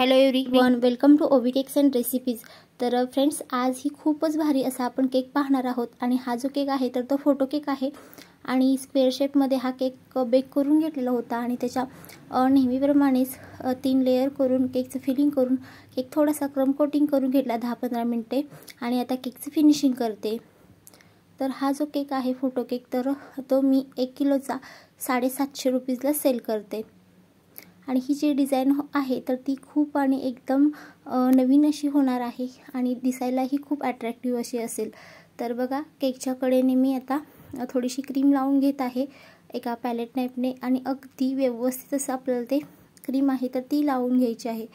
hello everyone welcome to OB cakes and recipes तर friends uh, आज ही खूपच भारी असा आपण केक पाहणार आहोत आणि हा जो केक आहे तर तो फोटो केक आहे आणि स्क्वेअर शेपमध्ये हा केक बेक uh, करून घेतलेला होता आणि त्याच्या uh, नेहमीप्रमाणेच तीन लेअर करून केकचं फिलिंग करून केक थोडासा क्रम कोटिंग करून घेतला दहा पंधरा मिनटे आणि आता केकचं फिनिशिंग करते तर हा जो केक आहे फोटो केक तर तो मी एक किलोचा साडेसातशे रुपीजला सेल करते आणि ही जी डिझाईन हो- आहे तर ती खूप आणि एकदम नवीन अशी होणार आहे आणि दिसायलाही खूप अट्रॅक्टिव्ह अशी असेल तर बघा केकच्या कडेने मी आता थोडीशी क्रीम लावून घेत आहे एका पॅलेट नाईपने आणि अगदी व्यवस्थित असं आपल्याला ते क्रीम आहे तर ती लावून घ्यायची आहे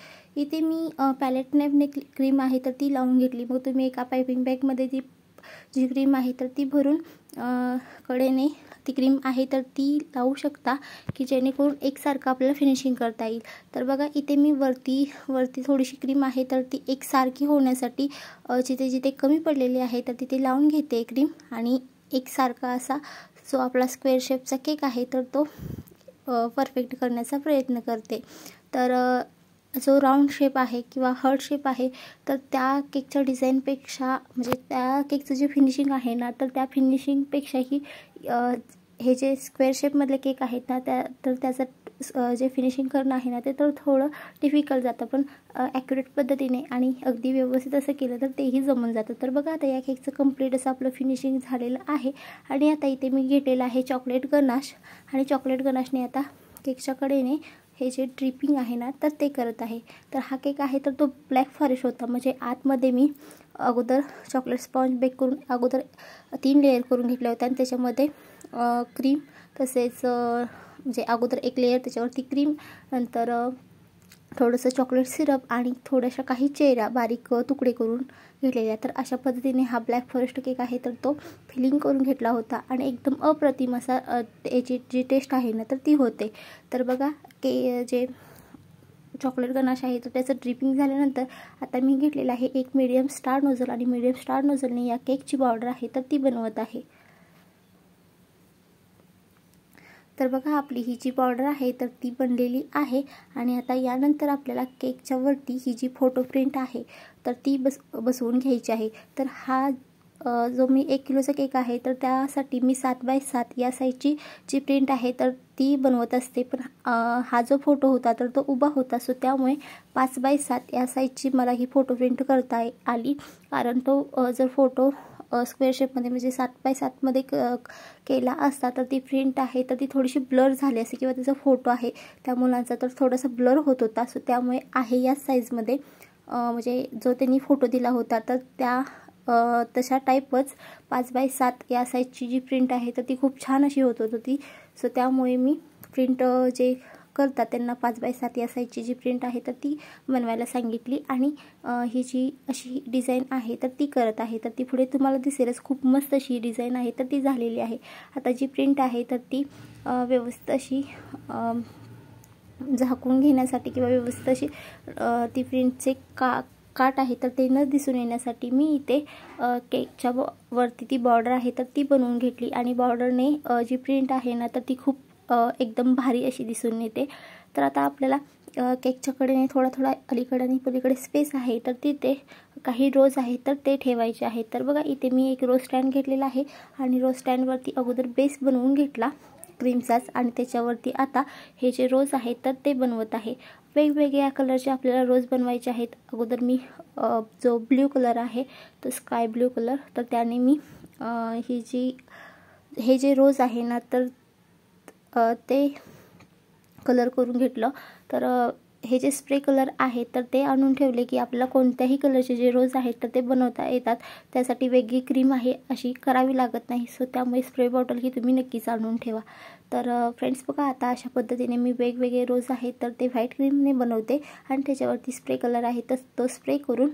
इथे मी पॅलेट नाईपने क्रीम आहे तर ती लावून घेतली मग तुम्ही एका पायपिंग बॅगमध्ये ती जी क्रीम आहे तर ती भरून कडेने ती क्रीम आहे तर ती लावू शकता की जेणेकरून एकसारखं आपल्याला फिनिशिंग करता येईल तर बघा इथे मी वरती वरती थोडीशी क्रीम आहे तर ती एकसारखी होण्यासाठी जिथे जिथे कमी पडलेली आहे तर तिथे लावून घेते क्रीम आणि एकसारखा असा जो आपला स्क्वेअर शेपचा केक आहे तर तो परफेक्ट करण्याचा प्रयत्न करते तर जो राऊंड शेप आहे किंवा हर्ट शेप आहे तर त्या केकच्या डिझाईनपेक्षा म्हणजे त्या केकचं जे फिनिशिंग आहे ना तर त्या फिनिशिंगपेक्षाही हे जे स्क्वेअर शेपमधले केक आहेत ना त्या तर त्याचं जे फिनिशिंग करणं आहे ना ते तर थोडं डिफिकल्ट जातं पण ॲक्युरेट पद्धतीने आणि अगदी व्यवस्थित असं केलं तर तेही जमून जातं तर बघा आता या केकचं कम्प्लीट असं आपलं फिनिशिंग झालेलं आहे आणि आता इथे मी घेतलेलं आहे चॉकलेट गनाश आणि चॉकलेट गनाशने आता केकच्याकडेने हे जे ड्रिपिंग आहे ना तर ते करत आहे तर हा केक आहे तर तो ब्लॅक फॉरेस्ट होता म्हणजे आतमध्ये मी अगोदर चॉकलेट स्पॉन्ज बेक करून अगोदर तीन लेअर करून घेतल्या होत्या आणि त्याच्यामध्ये क्रीम तसेच म्हणजे अगोदर एक लेअर त्याच्यावरती क्रीम नंतर थोडंसं चॉकलेट सिरप आणि थोड्याशा काही चेहरा बारीक तुकडे करून घेतलेल्या तर अशा पद्धतीने हा ब्लॅक फॉरेस्ट केक आहे तर तो फिलिंग करून घेतला होता आणि एकदम अप्रतिम असा याची जी टेस्ट आहे ना तर ती होते तर बघा के जे चॉकलेट गनाश आहे तर त्याचं ड्रिपिंग झाल्यानंतर आता मी घेतलेलं आहे एक मीडियम स्टार नोझल आणि मीडियम स्टार नोझलने या केकची बॉर्डर आहे तर ती बनवत आहे तर बघा आपली ही जी बॉर्डर आहे तर ती बनलेली आहे आणि आता यानंतर आपल्याला केकच्या वरती ही जी फोटो प्रिंट आहे तर ती बस बसवून घ्यायची आहे तर हा जो मी एक किलोचा केक आहे तर त्यासाठी मी सात बाय सात या साईजची जी प्रिंट आहे तर ती बनवत असते पण हा जो फोटो होता तर तो उभा होता सो त्यामुळे पाच बाय सात या साईजची मला ही फोटो प्रिंट करता आली कारण तो जर फोटो स्क्वेअर शेपमध्ये म्हणजे सात बाय सातमध्ये क केला असता तर ती प्रिंट आहे तर ती थोडीशी ब्लर झाली असते किंवा त्याचा फोटो आहे त्या मुलांचा तर थोडासा ब्लर होत होता सो त्यामुळे आहे याच साईजमध्ये म्हणजे जो त्यांनी फोटो दिला होता तर त्या तशा टाईपच पाच बाय सात या साईजची जी प्रिंट आहे तर ती खूप छान अशी होत होती सो त्यामुळे मी प्रिंट जे करता त्यांना पाच बाय सात या साईजची जी प्रिंट आहे तर ती बनवायला सांगितली आणि ही जी अशी डिझाईन आहे तर ती करत आहे तर ती पुढे तुम्हाला दिसेलच खूप मस्त अशी डिझाईन आहे तर ती झालेली आहे आता जी प्रिंट आहे तर ती व्यवस्थित अशी झाकून घेण्यासाठी किंवा व्यवस्थित अशी ती प्रिंटचे का काट आहे तर ते न दिसून येण्यासाठी मी इथे केकच्या वरती ती बॉर्डर आहे तर ती बनवून घेतली आणि बॉर्डरने जी प्रिंट आहे ना तर ती खूप एकदम भारी अशी दिसून येते तर आता आपल्याला केकच्या कडेने थोडा थोडा अलीकडे आणि पलीकडे स्पेस आहे तर तिथे काही रोज आहे तर ते ठेवायचे आहेत तर बघा इथे मी एक रोज स्टँड घेतलेला आहे आणि रोज स्टँडवरती अगोदर बेस बनवून घेतला क्रीमचाच आणि त्याच्यावरती आता हे जे रोज आहेत तर ते बनवत आहे वेगवेगळ्या कलरचे आपल्याला रोज बनवायचे आहेत अगोदर मी जो ब्ल्यू कलर आहे तो स्काय ब्ल्यू कलर तर त्याने मी ही जी हे जे रोज आहे ना तर ते कलर करून घेतलं तर हे जे स्प्रे कलर आहेत तर ते आणून ठेवले की आपल्याला कोणत्याही कलरचे जे रोज आहेत तर ते बनवता येतात त्यासाठी वेगळी क्रीम आहे अशी करावी लागत नाही सो त्यामुळे स्प्रे बॉटल ही तुम्ही नक्कीच आणून ठेवा तर फ्रेंड्स बघा आता अशा पद्धतीने मी वेगवेगळे रोज आहेत तर ते व्हाईट क्रीमने बनवते आणि त्याच्यावरती स्प्रे कलर आहे तर तो स्प्रे करून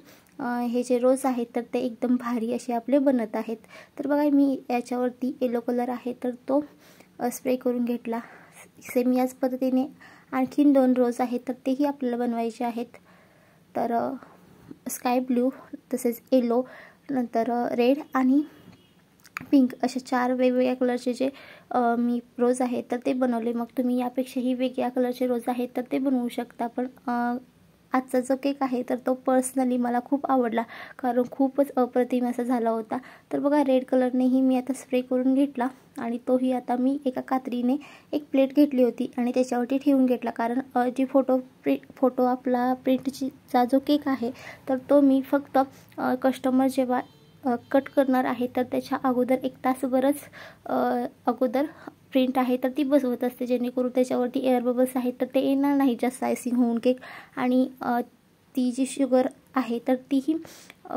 हे जे रोज आहेत तर ते एकदम भारी असे आपले बनत आहेत तर बघा मी याच्यावरती येलो कलर आहे तर तो स्प्रे करून घेतला सेम याच पद्धतीने आणखीन दोन रोज आहेत तर तेही आपल्याला बनवायचे आहेत तर स्काय ब्ल्यू तसेच येलो नंतर रेड आणि पिंक असे चार वेगवेगळ्या कलरचे जे मी रोज आहेत तर ते बनवले मग तुम्ही यापेक्षाही वेगळ्या कलरचे रोज आहेत तर ते बनवू शकता पण आजचा जो केक आहे तर तो पर्सनली मला खूप आवडला कारण खूपच अप्रतिम असा झाला होता तर बघा रेड कलरनेही मी आता स्प्रे करून घेतला आणि तोही आता मी एका कात्रीने एक प्लेट घेतली होती आणि त्याच्यावरती ठेवून घेतला कारण जी फोटो प्रि फोटो आपला प्रिंटचीचा जो केक आहे तर तो मी फक्त कस्टमर जेव्हा कट करणार आहे तर त्याच्या अगोदर एक तासभरच अगोदर प्रिंट आहे तर ती बसवत असते जेणेकरून त्याच्यावरती एअर बबल्स आहेत तर ते येणार नाही जास्त आयसिंग होऊन केक आणि ती जी शुगर आहे तर तीही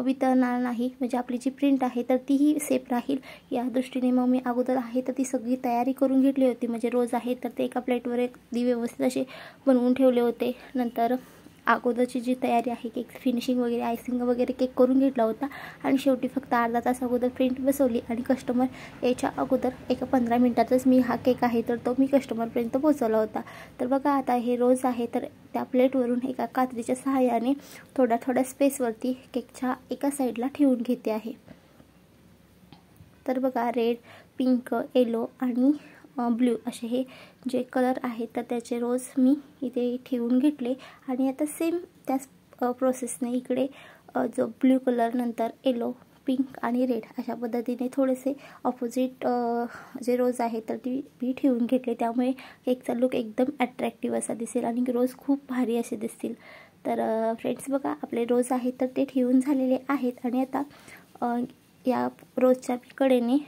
वितरणार नाही म्हणजे आपली जी प्रिंट आहे तर तीही सेफ राहील या दृष्टीने मग मी अगोदर आहे तर ती सगळी तयारी करून घेतली होती म्हणजे रोज आहे तर ते एका प्लेटवर एक दी व्यवस्थित असे बनवून ठेवले होते नंतर अगोदरची जी तयारी आहे केक फिनिशिंग वगैरे आयसिंग वगैरे केक करून घेतला होता आणि शेवटी फक्त अर्धा तास अगोदर प्रिंट बसवली आणि कस्टमर याच्या अगोदर एका पंधरा मिनटातच मी हा केक आहे तर तो मी कस्टमरपर्यंत पोचवला होता तर बघा आता हे रोज आहे तर त्या प्लेटवरून एका कात्रीच्या सहाय्याने थोड्या थोड्या स्पेसवरती केकच्या एका साईडला ठेवून घेते आहे तर बघा रेड पिंक येलो आणि ब्ल्यू असे हे जे कलर आहेत तर त्याचे रोज मी इथे ठेवून घेतले आणि आता सेम त्याच प्रोसेसने इकडे जो ब्ल्यू कलर नंतर येलो पिंक आणि रेड अशा पद्धतीने थोडेसे ऑपोजिट जे रोज आहे तर ती मी ठेवून घेतले त्यामुळे केकचा लुक एकदम अट्रॅक्टिव्ह असा दिसेल आणि रोज खूप भारी असे दिसतील तर फ्रेंड्स बघा आपले रोज आहेत तर ते ठेवून झालेले आहेत आणि आता या रोजच्या कडेने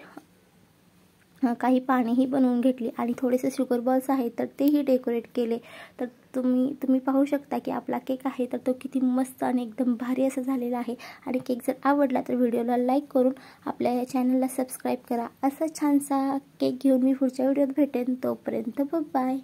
काही पाणीही बनवून घेतली आणि थोडेसे शुगर बॉल्स आहेत तर तेही डेकोरेट केले तर तुम्ही तुम्ही पाहू शकता की आपला केक आहे तर तो किती मस्त आणि एकदम भारी असा झालेला आहे आणि केक जर आवडला तर व्हिडिओला लाईक करून आपल्या या चॅनलला सबस्क्राईब करा असा छानसा केक घेऊन मी पुढच्या व्हिडिओत भेटेन तोपर्यंत बाय